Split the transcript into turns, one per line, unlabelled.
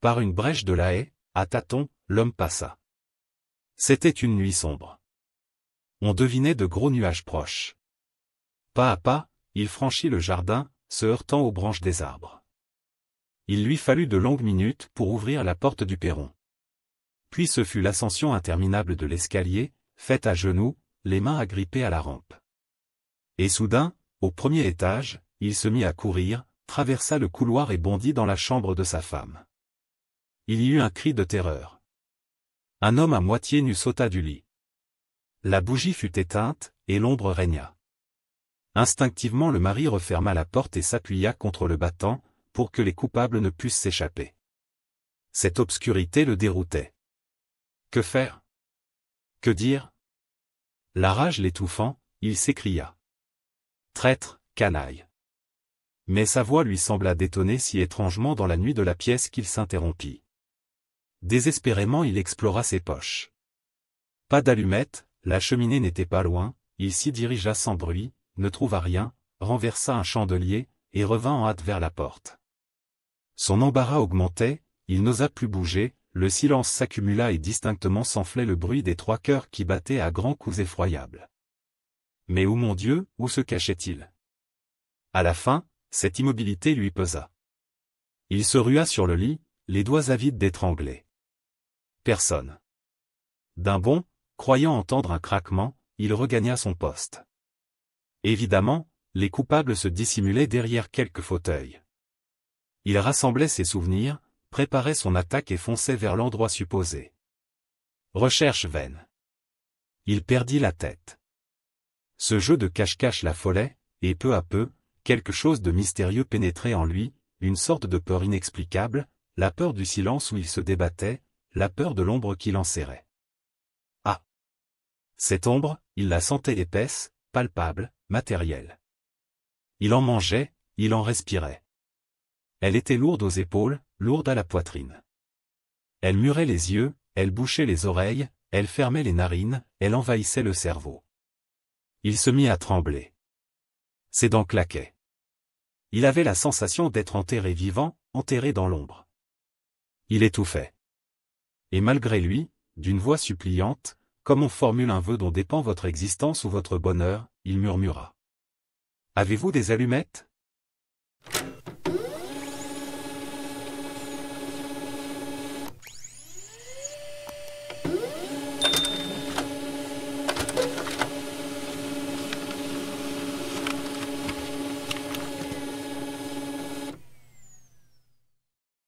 Par une brèche de la haie, à tâtons, l'homme passa. C'était une nuit sombre. On devinait de gros nuages proches. Pas à pas, il franchit le jardin, se heurtant aux branches des arbres. Il lui fallut de longues minutes pour ouvrir la porte du perron. Puis ce fut l'ascension interminable de l'escalier, faite à genoux, les mains agrippées à la rampe. Et soudain, au premier étage, il se mit à courir, traversa le couloir et bondit dans la chambre de sa femme il y eut un cri de terreur. Un homme à moitié nu sauta du lit. La bougie fut éteinte, et l'ombre régna. Instinctivement le mari referma la porte et s'appuya contre le battant, pour que les coupables ne pussent s'échapper. Cette obscurité le déroutait. Que faire Que dire La rage l'étouffant, il s'écria. Traître, canaille. Mais sa voix lui sembla détonner si étrangement dans la nuit de la pièce qu'il s'interrompit. Désespérément il explora ses poches. Pas d'allumettes, la cheminée n'était pas loin, il s'y dirigea sans bruit, ne trouva rien, renversa un chandelier, et revint en hâte vers la porte. Son embarras augmentait, il n'osa plus bouger, le silence s'accumula et distinctement s'enflait le bruit des trois cœurs qui battaient à grands coups effroyables. Mais où oh mon Dieu, où se cachait-il À la fin, cette immobilité lui pesa. Il se rua sur le lit, les doigts avides d'étrangler. Personne. D'un bond, croyant entendre un craquement, il regagna son poste. Évidemment, les coupables se dissimulaient derrière quelques fauteuils. Il rassemblait ses souvenirs, préparait son attaque et fonçait vers l'endroit supposé. Recherche vaine. Il perdit la tête. Ce jeu de cache-cache l'affolait, et peu à peu, quelque chose de mystérieux pénétrait en lui, une sorte de peur inexplicable, la peur du silence où il se débattait, la peur de l'ombre qui l'enserrait. Ah Cette ombre, il la sentait épaisse, palpable, matérielle. Il en mangeait, il en respirait. Elle était lourde aux épaules, lourde à la poitrine. Elle murait les yeux, elle bouchait les oreilles, elle fermait les narines, elle envahissait le cerveau. Il se mit à trembler. Ses dents claquaient. Il avait la sensation d'être enterré vivant, enterré dans l'ombre. Il étouffait et malgré lui, d'une voix suppliante, comme on formule un vœu dont dépend votre existence ou votre bonheur, il murmura. Avez-vous des allumettes